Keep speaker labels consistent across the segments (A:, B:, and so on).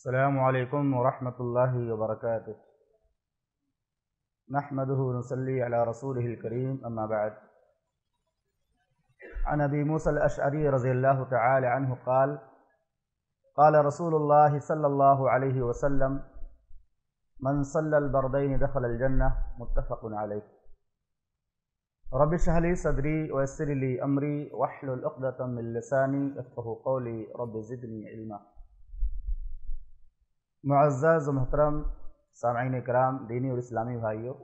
A: السلام عليكم ورحمة الله وبركاته نحمده ونصلي على رسوله الكريم أما بعد عن أبي موسى الأشعري رضي الله تعالى عنه قال قال رسول الله صلى الله عليه وسلم من صلى البردين دخل الجنة متفق عليه رب اشرح لي صدري ويسر لي أمري واحلل عقدة من لساني افقه قولي رب زدني علما मज्ज़ महतरम सामीन कराम दीनी और इस्लामी भाइयों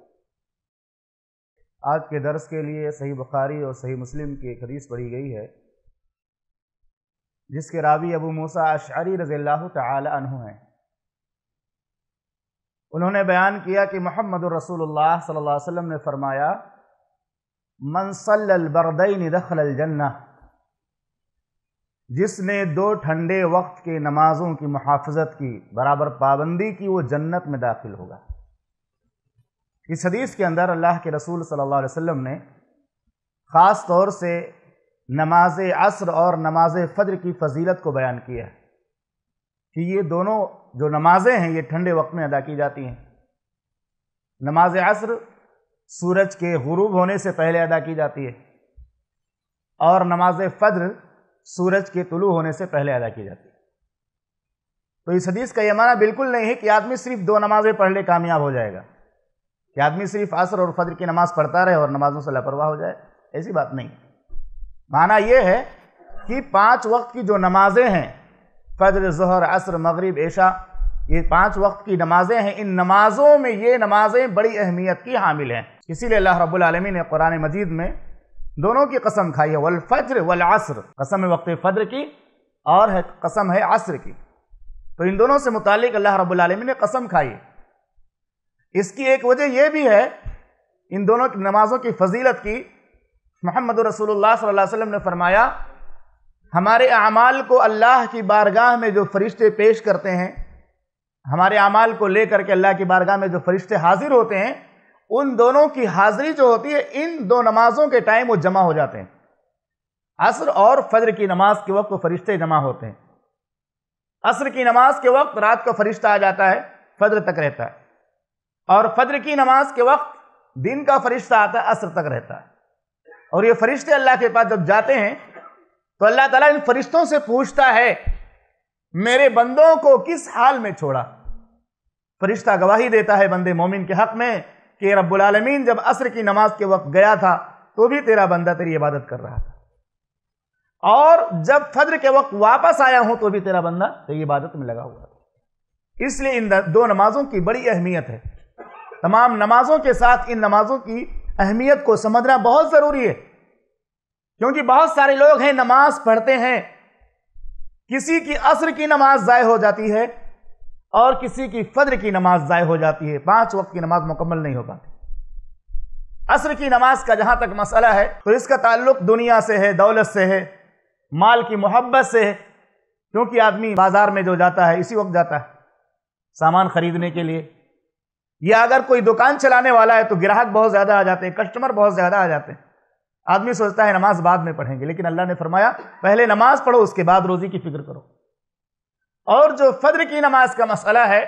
A: आज के दर्स के लिए सही बुखारी और सही मुस्लिम की एक हदीस पढ़ी गई है जिसके रावी अबू मूसा अशारी रज़ी अल्लाह हैं
B: उन्होंने बयान किया कि मोहम्मद रसूलुल्लाह सल्लल्लाहु अलैहि वसल्लम ने फरमाया मनसल बरदई
A: दखल जन्ना
B: जिसने दो ठंडे वक्त के नमाजों की मुहाफजत की बराबर पाबंदी की वो जन्नत में दाखिल होगा इस हदीस के अंदर अल्लाह के रसूल सल्लल्लाहु अलैहि वसल्लम ने ख़ास तौर से नमाज असर और नमाज फ़ज्र की फजीलत को बयान किया है कि ये दोनों जो नमाजें हैं ये ठंडे वक्त में अदा की जाती हैं नमाज असर सूरज के गुरूब होने से पहले अदा की जाती है और नमाज फ़ज्र सूरज के तुलू होने से पहले अदा की जाती है तो इस हदीस का यह माना बिल्कुल नहीं है कि आदमी सिर्फ दो नमाजें पढ़ ले कामयाब हो जाएगा कि आदमी सिर्फ असर और फजर की नमाज पढ़ता रहे और नमाजों से लापरवाह हो जाए ऐसी बात नहीं माना यह है कि पांच वक्त की जो नमाजें हैं फजर जहर असर मगरब ऐशा ये पांच वक्त की नमाजें हैं इन नमाजों में ये नमाजें बड़ी अहमियत की हामिल हैं इसीलिए अल्लाह रब्बुल रबालमीन ने कुरान मजीद में दोनों की कसम खाई है वल फज्र वल असर कसम है वक्त फ़ज्र की और है कसम है असर की तो इन दोनों से मुतल अल्लाह रबालमी ने कसम खाई है इसकी एक वजह यह भी है इन दोनों की नमाज़ों की फजीलत की मोहम्मद रसूलुल्लाह सल्लल्लाहु ने फरमाया हमारे अमाल को अल्लाह की बारगाह में जो फरिश्ते पेश करते हैं हमारे अमाल को लेकर के अल्लाह की बारगाह में जो फरिश्ते हाजिर होते हैं उन दोनों की हाजिरी जो होती है इन दो नमाजों के टाइम वो जमा हो जाते हैं असर और फजर की नमाज के वक्त फरिश्ते जमा होते हैं असर की नमाज के वक्त रात को फरिश्ता आ जाता है फजर तक रहता है और फजर की नमाज के वक्त दिन का फरिश्ता आता है असर तक रहता है और ये फरिश्ते अल्लाह के पास जब जाते हैं तो अल्लाह ताला इन फरिश्तों से पूछता है मेरे बंदों को किस हाल में छोड़ा फरिश्ता गवाही देता है बंदे मोमिन के हक में कि रब्बुलमीन जब असर की नमाज के वक्त गया था तो भी तेरा बंदा तेरी इबादत कर रहा था और जब फज्र के वक्त वापस आया हूं तो भी तेरा बंदा तेरी इबादत में लगा हुआ था इसलिए इन दो नमाजों की बड़ी अहमियत है तमाम नमाजों के साथ इन नमाजों की अहमियत को समझना बहुत ज़रूरी है क्योंकि बहुत सारे लोग हैं नमाज पढ़ते हैं किसी की असर की नमाज ज़ाय हो जाती है और किसी की फद्र की नमाज ज़ाय हो जाती है पांच वक्त की नमाज मुकम्मल नहीं हो पाती असर की नमाज का जहां तक मसला है तो इसका ताल्लुक दुनिया से है दौलत से है माल की मोहब्बत से है क्योंकि आदमी बाज़ार में जो जाता है इसी वक्त जाता है सामान खरीदने के लिए या अगर कोई दुकान चलाने वाला है तो ग्राहक बहुत ज़्यादा आ जाते हैं कस्टमर बहुत ज़्यादा आ जाते हैं आदमी सोचता है नमाज बाद में पढ़ेंगे लेकिन अल्लाह ने फरमाया पहले नमाज पढ़ो उसके बाद रोज़ी की फिक्र करो और जो फज्र की नमाज का मसला है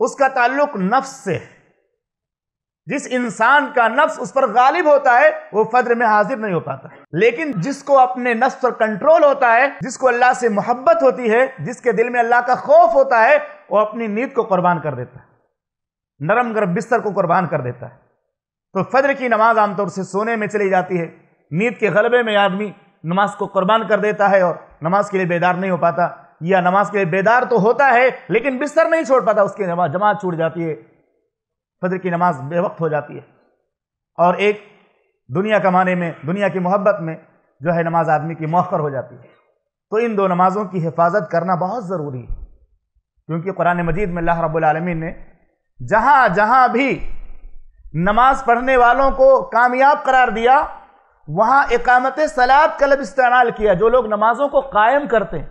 B: उसका ताल्लुक नफ्स से है जिस इंसान का नफ्स उस पर गालिब होता है वो फज्र में हाजिर नहीं हो पाता लेकिन जिसको अपने नफ्स पर कंट्रोल होता है जिसको अल्लाह से मोहब्बत होती है जिसके दिल में अल्लाह का खौफ होता है वो अपनी नींद को कुर्बान कर देता है नरम गर्म बिस्तर को कुर्बान कर देता है तो फज्र की नमाज आमतौर से सोने में चली जाती है नींद के गलबे में आदमी नमाज को कुर्बान कर देता है और नमाज के लिए बेदार नहीं हो पाता या नमाज के लिए बेदार तो होता है लेकिन बिस्तर नहीं छोड़ पाता उसकी नमाज जमात छूट जाती है फजर की नमाज बेवक्त हो जाती है और एक दुनिया कमाने में दुनिया की मोहब्बत में जो है नमाज आदमी की मौखर हो जाती है तो इन दो नमाज़ों की हिफाजत करना बहुत ज़रूरी है क्योंकि कुरान मजीद में अल्लाह रबालमीन ने जहाँ जहाँ भी नमाज पढ़ने वालों को कामयाब करार दिया वहाँ इकामत सलाद का लब इस्तेमाल किया जो लोग नमाज़ों को कायम करते हैं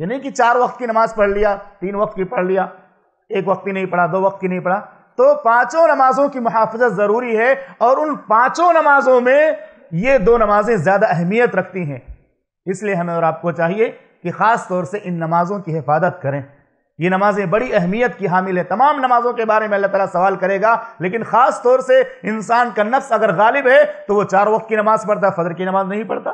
B: ये नहीं कि चार वक्त की नमाज पढ़ लिया तीन वक्त की पढ़ लिया एक वक्त की नहीं पढ़ा दो वक्त की नहीं पढ़ा तो पांचों नमाजों की मुहाफजत ज़रूरी है और उन पांचों नमाजों में ये दो नमाजें ज़्यादा अहमियत रखती हैं इसलिए हमें और आपको चाहिए कि ख़ास तौर से इन नमाज़ों की हिफाजत करें ये नमाजें बड़ी अहमियत की हामिल है तमाम नमाजों के बारे में अल्लाह ताला सवाल करेगा लेकिन ख़ास तौर से इंसान का नफ्स अगर गालिब है तो वो चार वक्त की नमाज़ पढ़ता फजर की नमाज़ नहीं पढ़ता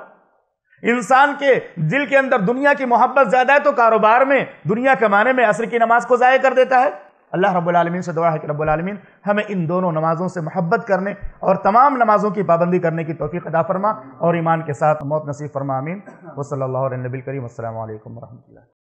B: इंसान के दिल के अंदर दुनिया की मोहब्बत ज्यादा है तो कारोबार में दुनिया कमाने में असर की नमाज को ज़ाय कर देता है अल्लाह रबालमीन से दुआ है कि रबालमीन हमें इन दोनों नमाज़ों से मोहब्बत करने और तमाम नमाज़ों की पाबंदी करने की तोफ़ी अदा फरमा और ईमान के साथ मौत नसीब
A: फरमा आमीन वसल नबी करीम असल वरहमल